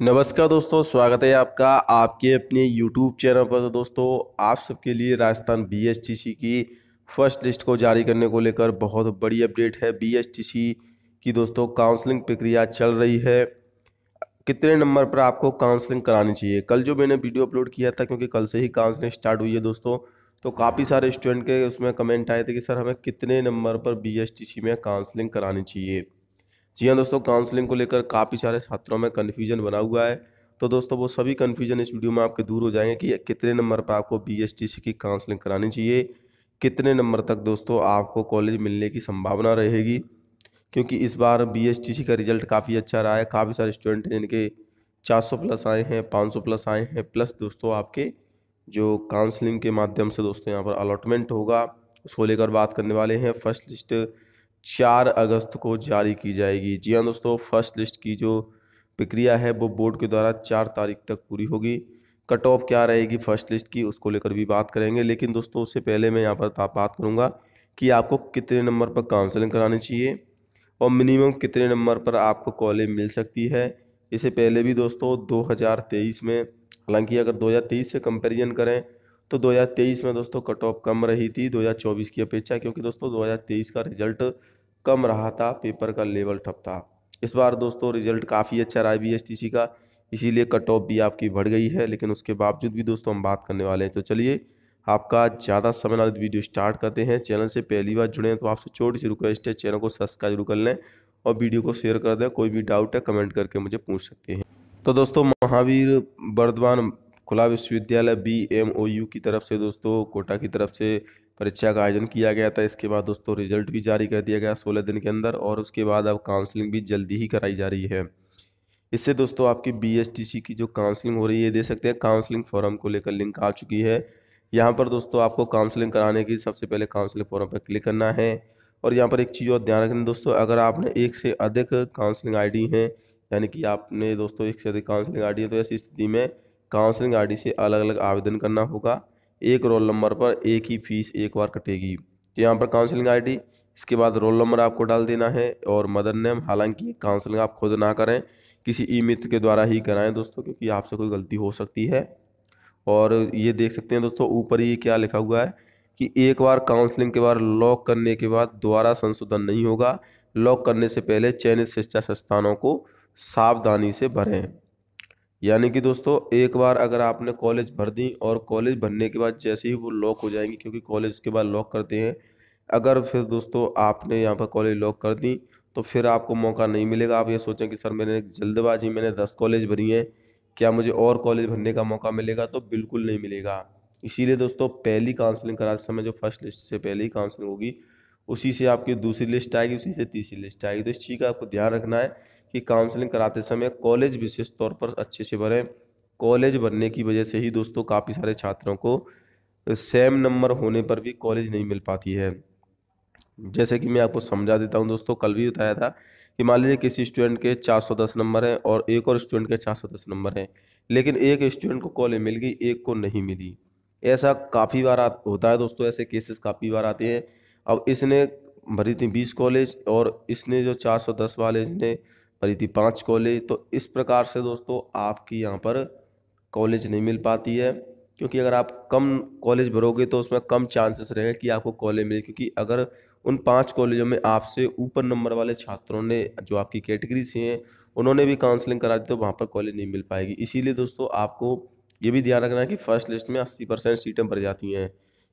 नमस्कार दोस्तों स्वागत है आपका आपके अपने YouTube चैनल पर तो दोस्तों आप सबके लिए राजस्थान बी की फर्स्ट लिस्ट को जारी करने को लेकर बहुत बड़ी अपडेट है बी की दोस्तों काउंसलिंग प्रक्रिया चल रही है कितने नंबर पर आपको काउंसलिंग करानी चाहिए कल जो मैंने वीडियो अपलोड किया था क्योंकि कल से ही काउंसलिंग स्टार्ट हुई है दोस्तों तो काफ़ी सारे स्टूडेंट के उसमें कमेंट आए थे कि सर हमें कितने नंबर पर बी में काउंसलिंग करानी चाहिए जी हाँ दोस्तों काउंसलिंग को लेकर काफ़ी सारे छात्रों में कन्फ्यूजन बना हुआ है तो दोस्तों वो सभी कन्फ्यूजन इस वीडियो में आपके दूर हो जाएंगे कि कितने नंबर पर आपको बी की काउंसलिंग करानी चाहिए कितने नंबर तक दोस्तों आपको कॉलेज मिलने की संभावना रहेगी क्योंकि इस बार बी का रिजल्ट काफ़ी अच्छा रहा है काफ़ी सारे स्टूडेंट हैं जिनके 400 प्लस आए हैं 500 प्लस आए हैं प्लस दोस्तों आपके जो काउंसलिंग के माध्यम से दोस्तों यहाँ पर अलॉटमेंट होगा उसको लेकर बात करने वाले हैं फर्स्ट लिस्ट चार अगस्त को जारी की जाएगी जी हाँ दोस्तों फर्स्ट लिस्ट की जो प्रक्रिया है वो बोर्ड के द्वारा चार तारीख तक पूरी होगी कट ऑफ क्या रहेगी फर्स्ट लिस्ट की उसको लेकर भी बात करेंगे लेकिन दोस्तों उससे पहले मैं यहाँ पर बात करूँगा कि आपको कितने नंबर पर काउंसलिंग करानी चाहिए और मिनिमम कितने नंबर पर आपको कॉलेज मिल सकती है इससे पहले भी दोस्तों 2023 में हालांकि अगर 2023 से कंपैरिजन करें तो 2023 में दोस्तों कट ऑफ कम रही थी 2024 की अपेक्षा क्योंकि दोस्तों 2023 का रिजल्ट कम रहा था पेपर का लेवल ठप था इस बार दोस्तों रिजल्ट काफ़ी अच्छा रहा है बी का इसीलिए कट ऑफ भी आपकी बढ़ गई है लेकिन उसके बावजूद भी दोस्तों हम बात करने वाले हैं तो चलिए आपका ज़्यादा समय ना वीडियो स्टार्ट करते हैं चैनल से पहली बार जुड़े हैं तो आपसे छोटी सी रिक्वेस्ट है चैनल को सब्सक्राइब जरूर कर लें और वीडियो को शेयर कर दें कोई भी डाउट है कमेंट करके मुझे पूछ सकते हैं तो दोस्तों महावीर बर्धवान खुला विश्वविद्यालय बी एम ओ यू की तरफ से दोस्तों कोटा की तरफ से परीक्षा का आयोजन किया गया था इसके बाद दोस्तों रिजल्ट भी जारी कर दिया गया सोलह दिन के अंदर और उसके बाद अब काउंसलिंग भी जल्दी ही कराई जा रही है इससे दोस्तों आपकी बी की जो काउंसलिंग हो रही है दे सकते हैं काउंसलिंग फॉरम को लेकर लिंक आ चुकी है यहाँ पर दोस्तों आपको काउंसलिंग कराने की सबसे पहले काउंसलिंग फॉरम पर क्लिक करना है और यहाँ पर एक चीज़ और ध्यान रखना दोस्तों अगर आपने एक से अधिक काउंसलिंग आईडी हैं यानी कि आपने दोस्तों एक से अधिक काउंसलिंग आईडी है तो ऐसी स्थिति में काउंसलिंग आईडी से अलग अलग आवेदन करना होगा एक रोल नंबर पर एक ही फीस एक बार कटेगी तो यहाँ पर काउंसलिंग आईडी इसके बाद रोल नंबर आपको डाल देना है और मदर नेम हालांकि काउंसलिंग आप खुद ना करें किसी ई मित्र के द्वारा ही कराएं दोस्तों क्योंकि आपसे कोई गलती हो सकती है और ये देख सकते हैं दोस्तों ऊपर ये क्या लिखा हुआ है कि एक बार काउंसलिंग के बाद लॉक करने के बाद दोबारा संशोधन नहीं होगा लॉक करने से पहले चयनित शिक्षा संस्थानों को सावधानी से भरें यानी कि दोस्तों एक बार अगर आपने कॉलेज भर दी और कॉलेज भरने के बाद जैसे ही वो लॉक हो जाएंगी क्योंकि कॉलेज उसके बाद लॉक करते हैं अगर फिर दोस्तों आपने यहाँ पर कॉलेज लॉक कर दी तो फिर आपको मौका नहीं मिलेगा आप ये सोचें कि सर मैंने जल्दबाजी मैंने दस कॉलेज भरी हैं क्या मुझे और कॉलेज भरने का मौका मिलेगा तो बिल्कुल नहीं मिलेगा इसीलिए दोस्तों पहली काउंसलिंग कराते समय जो फर्स्ट लिस्ट से पहली काउंसलिंग होगी उसी से आपकी दूसरी लिस्ट आएगी उसी से तीसरी लिस्ट आएगी तो इस चीज़ का आपको ध्यान रखना है कि काउंसलिंग कराते समय कॉलेज विशेष तौर पर अच्छे से भरें कॉलेज भरने की वजह से ही दोस्तों काफ़ी सारे छात्रों को सेम नंबर होने पर भी कॉलेज नहीं मिल पाती है जैसे कि मैं आपको समझा देता हूँ दोस्तों कल भी बताया था कि मान लीजिए किसी स्टूडेंट के 410 नंबर हैं और एक और स्टूडेंट के 410 नंबर हैं लेकिन एक स्टूडेंट को कॉलेज मिल गई एक को नहीं मिली ऐसा काफ़ी बार होता है दोस्तों ऐसे केसेस काफ़ी बार आते हैं अब इसने भरी थी बीस कॉलेज और इसने जो चार वाले ने और यदि पाँच कॉलेज तो इस प्रकार से दोस्तों आपकी यहाँ पर कॉलेज नहीं मिल पाती है क्योंकि अगर आप कम कॉलेज भरोगे तो उसमें कम चांसेस रहेगा कि आपको कॉलेज मिले क्योंकि अगर उन पांच कॉलेजों में आपसे ऊपर नंबर वाले छात्रों ने जो आपकी कैटेगरी से हैं उन्होंने भी काउंसलिंग करा दी तो वहाँ पर कॉलेज नहीं मिल पाएगी इसीलिए दोस्तों आपको ये भी ध्यान रखना है कि फर्स्ट लिस्ट में अस्सी परसेंट सीटें भर जाती हैं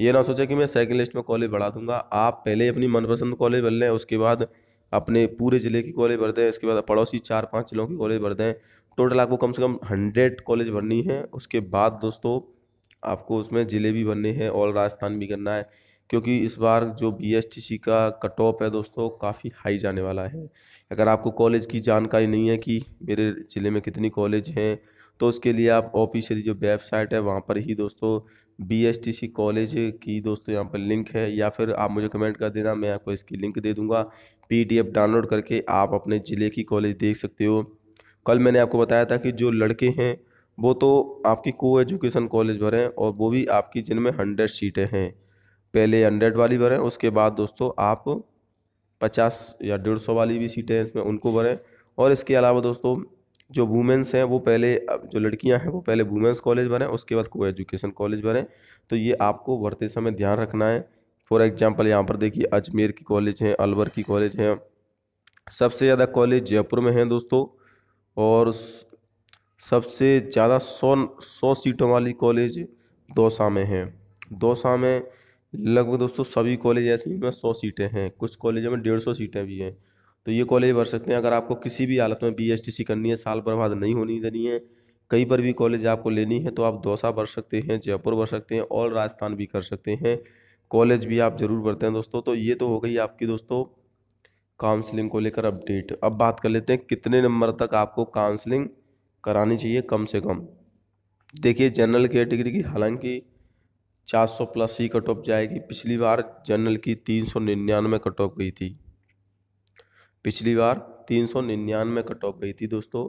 ये ना सोचें कि मैं सेकेंड लिस्ट में कॉलेज बढ़ा दूंगा आप पहले अपनी मनपसंद कॉलेज भर लें उसके बाद अपने पूरे ज़िले की कॉलेज भर दें इसके बाद पड़ोसी चार पाँच ज़िलों की कॉलेज भर दें टोटल आपको कम से कम हंड्रेड कॉलेज भरनी है उसके बाद दोस्तों आपको उसमें ज़िले भी भरने हैं और राजस्थान भी करना है क्योंकि इस बार जो बी का कट ऑफ है दोस्तों काफ़ी हाई जाने वाला है अगर आपको कॉलेज की जानकारी नहीं है कि मेरे ज़िले में कितनी कॉलेज हैं तो उसके लिए आप ऑफिशियली जो वेबसाइट है वहाँ पर ही दोस्तों B S T C college की दोस्तों यहाँ पर लिंक है या फिर आप मुझे कमेंट कर देना मैं आपको इसकी लिंक दे दूँगा पी डी एफ डाउनलोड करके आप अपने ज़िले की कॉलेज देख सकते हो कल मैंने आपको बताया था कि जो लड़के हैं वो तो आपकी को एजुकेशन कॉलेज भरें हैं और वो भी आपकी जिनमें हंड्रेड सीटें हैं पहले हंड्रेड वाली भरें उसके बाद दोस्तों आप पचास या डेढ़ सौ वाली भी सीटें हैं इसमें उनको भरें और इसके अलावा दोस्तों जो वुमेंस हैं वो पहले जो लड़कियां हैं वो पहले वुमेंस कॉलेज बने उसके बाद को एजुकेशन कॉलेज बने तो ये आपको भरते समय ध्यान रखना है फॉर एग्जांपल यहाँ पर देखिए अजमेर की कॉलेज हैं अलवर की कॉलेज हैं सबसे ज़्यादा कॉलेज जयपुर में हैं दोस्तों और सबसे ज़्यादा सौ सौ सीटों वाली कॉलेज दौसा में हैं दौसा में लगभग दोस्तों सभी कॉलेज ऐसे ही में सौ सीटें हैं कुछ कॉलेजों में डेढ़ सौ सीटें भी हैं तो ये कॉलेज भर सकते हैं अगर आपको किसी भी हालत में बी करनी है साल बर्बाद नहीं होनी देनी है कहीं पर भी कॉलेज आपको लेनी है तो आप दौसा भर सकते हैं जयपुर भर सकते हैं और राजस्थान भी कर सकते हैं कॉलेज भी आप ज़रूर भरते हैं दोस्तों तो ये तो हो गई आपकी दोस्तों काउंसलिंग को लेकर अपडेट अब बात कर लेते हैं कितने नंबर तक आपको काउंसलिंग करानी चाहिए कम से कम देखिए जनरल कैटेगरी की हालांकि 400 प्लस ही कट ऑफ जाएगी पिछली बार जनरल की 399 कट ऑफ गई थी पिछली बार तीन सौ निन्यानवे कट ऑफ गई थी दोस्तों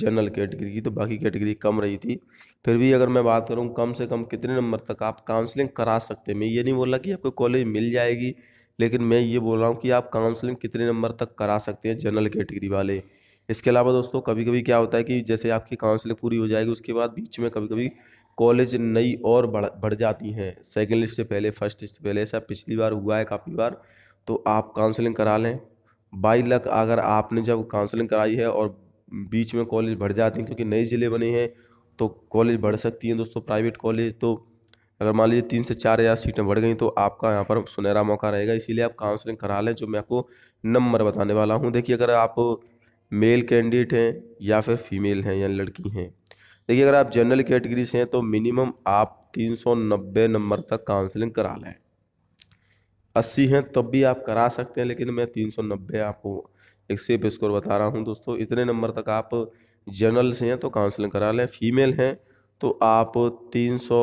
जनरल कैटेगरी की तो बाकी कैटेगरी कम रही थी फिर भी अगर मैं बात करूँ कम से कम कितने नंबर तक आप काउंसलिंग करा सकते हैं मैं ये नहीं बोल रहा कि आपको कॉलेज मिल जाएगी लेकिन मैं ये बोल रहा हूँ कि आप काउंसलिंग कितने नंबर तक करा सकते हैं जनरल कैटेगरी वाले इसके अलावा दोस्तों कभी कभी क्या होता है कि जैसे आपकी काउंसलिंग पूरी हो जाएगी उसके बाद बीच में कभी कभी कॉलेज नई और बढ़ बढ़ जाती हैं सेकेंड लिस्ट से पहले फर्स्ट लिस्ट से पहले ऐसा पिछली बार हुआ है काफ़ी बार तो आप काउंसलिंग करा लें बाई लक अगर आपने जब काउंसलिंग कराई है और बीच में कॉलेज बढ़ जाते हैं क्योंकि नए ज़िले बने हैं तो कॉलेज बढ़ सकती हैं दोस्तों प्राइवेट कॉलेज तो अगर मान लीजिए तीन से चार हज़ार सीटें बढ़ गई तो आपका यहाँ पर सुनहरा मौका रहेगा इसीलिए आप काउंसलिंग करा लें जो मैं आपको नंबर बताने वाला हूँ देखिए अगर आप मेल कैंडिडेट हैं या फिर फीमेल हैं या लड़की हैं देखिए अगर आप जनरल कैटेगरी से हैं तो मिनिमम आप तीन सौ नब्बे नंबर तक काउंसलिंग करा लें अस्सी हैं तब भी आप करा सकते हैं लेकिन मैं तीन सौ नब्बे आपको एक सेफ स्कोर बता रहा हूँ दोस्तों इतने नंबर तक आप जनरल से हैं तो काउंसलिंग करा लें फीमेल हैं तो आप तीन सौ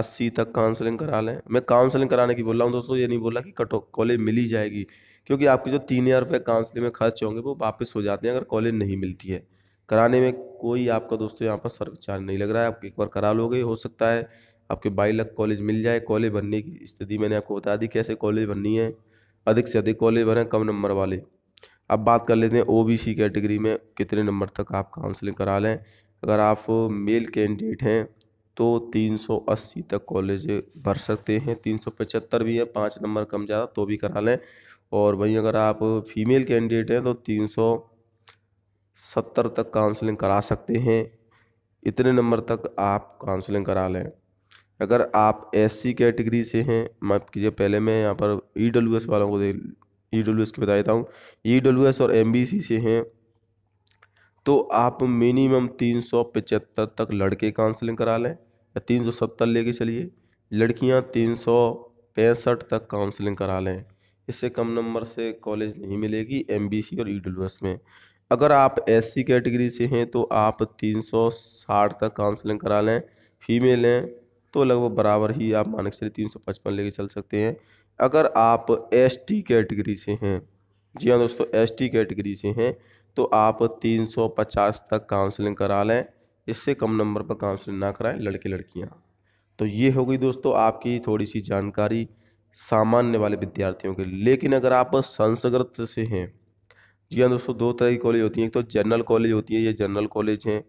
अस्सी तक काउंसलिंग करा लें मैं काउंसलिंग कराने की बोल रहा हूँ दोस्तों ये नहीं बोला कि कटो कॉलेज मिल ही जाएगी क्योंकि आपके जो तीन हज़ार रुपये काउंसलिंग में खर्च होंगे वो वापस हो जाते हैं अगर कॉलेज नहीं मिलती है कराने में कोई आपका दोस्तों यहाँ पर सर्व चार्ज नहीं लग रहा है आप एक बार करा लोगे हो सकता है आपके बाई लक कॉलेज मिल जाए कॉलेज बनने की स्थिति मैंने आपको बता दी कैसे कॉलेज बननी है अधिक से अधिक कॉलेज भरें कम नंबर वाले अब बात कर लेते हैं सी कैटेगरी में कितने नंबर तक आप काउंसलिंग करा लें अगर आप मेल कैंडिडेट हैं तो 380 तक कॉलेज भर सकते हैं 375 भी है पाँच नंबर कम ज़्यादा तो भी करा लें और वहीं अगर आप फीमेल कैंडिडेट हैं तो 370 तक काउंसलिंग करा सकते हैं इतने नंबर तक आप काउंसलिंग करा लें अगर आप एस सी कैटेगरी से हैं माफ कीजिए पहले मैं यहाँ पर ई डब्ल्यू एस वालों को दे ई डब्ल्यू एस की बता देता हूँ ई डब्ल्यू एस और एम बी सी से हैं तो आप मिनिमम तीन सौ पचहत्तर तक लड़के काउंसलिंग करा लें या तीन सौ सत्तर लेके चलिए लड़कियाँ तीन सौ पैंसठ तक काउंसलिंग करा लें इससे कम नंबर से कॉलेज नहीं मिलेगी एम बी सी और ई डब्ल्यू एस में अगर आप एस सी कैटेगरी से हैं तो आप तीन सौ साठ तक काउंसलिंग करा लें फीमेल हैं तो लगभग बराबर ही आप मानक से चलिए तीन सौ पचपन लेके चल सकते हैं अगर आप एस टी कैटेगरी से हैं जी हाँ दोस्तों एस टी कैटेगरी से हैं तो आप तीन सौ पचास तक काउंसलिंग करा लें इससे कम नंबर पर काउंसलिंग ना कराएं लड़के लड़कियाँ तो ये हो गई दोस्तों आपकी थोड़ी सी जानकारी सामान्य वाले विद्यार्थियों के लेकिन अगर आप संस्कृत से हैं जी हाँ दोस्तों दो तरह की कॉलेज होती हैं एक तो जनरल कॉलेज होती है ये जनरल कॉलेज हैं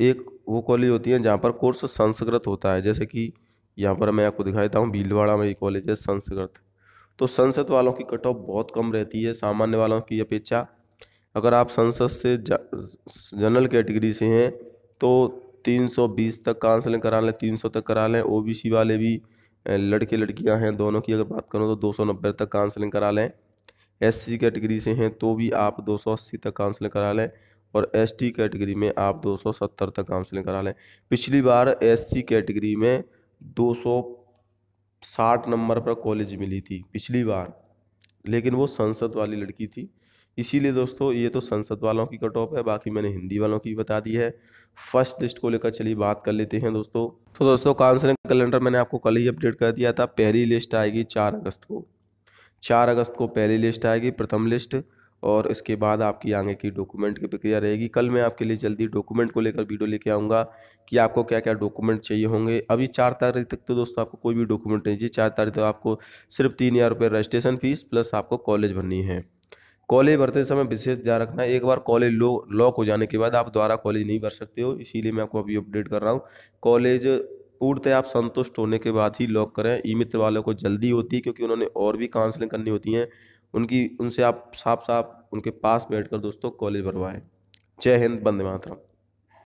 एक वो कॉलेज होती हैं जहाँ पर कोर्स संस्कृत होता है जैसे कि यहाँ पर मैं आपको दिखा देता हूँ भीलवाड़ा में ये कॉलेज है संस्कृत तो संसद वालों की कट ऑफ बहुत कम रहती है सामान्य वालों की अपेक्षा अगर आप संसद से जनरल कैटेगरी से हैं तो 320 तक काउंसलिंग करा लें 300 तक करा लें ओबीसी वाले भी लड़के लड़कियां हैं दोनों की अगर बात करूँ तो दो तक काउंसलिंग करा लें एस कैटेगरी से हैं तो भी आप दो तक काउंसलिंग करा लें और एसटी कैटेगरी में आप 270 तक काउंसलिंग करा लें पिछली बार एससी कैटेगरी में 260 नंबर पर कॉलेज मिली थी पिछली बार लेकिन वो संसद वाली लड़की थी इसीलिए दोस्तों ये तो संसद वालों की कट ऑफ है बाकी मैंने हिंदी वालों की बता दी है फर्स्ट लिस्ट को लेकर चलिए बात कर लेते हैं दोस्तों तो दोस्तों काउंसलिंग कैलेंडर मैंने आपको कल ही अपडेट कर दिया था पहली लिस्ट आएगी चार अगस्त को चार अगस्त को पहली लिस्ट आएगी प्रथम लिस्ट और इसके बाद आपकी आगे की डॉक्यूमेंट की प्रक्रिया रहेगी कल मैं आपके लिए जल्दी डॉक्यूमेंट को लेकर वीडियो लेके आऊँगा कि आपको क्या क्या डॉक्यूमेंट चाहिए होंगे अभी चार तारीख तक तो दोस्तों आपको कोई भी डॉक्यूमेंट नहीं चाहिए चार तारीख तक तो आपको सिर्फ तीन हज़ार रुपये रजिस्ट्रेशन फ़ीस प्लस आपको कॉलेज भरनी है कॉलेज भरते समय विशेष ध्यान रखना एक बार कॉलेज लो लॉक हो जाने के बाद आप दोबारा कॉलेज नहीं भर सकते हो इसीलिए मैं आपको अभी अपडेट कर रहा हूँ कॉलेज पूर्णतः आप संतुष्ट होने के बाद ही लॉक करें ई मित्र वालों को जल्दी होती है क्योंकि उन्होंने और भी काउंसलिंग करनी होती है उनकी उनसे आप साफ साफ उनके पास बैठकर दोस्तों कॉलेज भरवाएं जय हिंद बंदे मातरम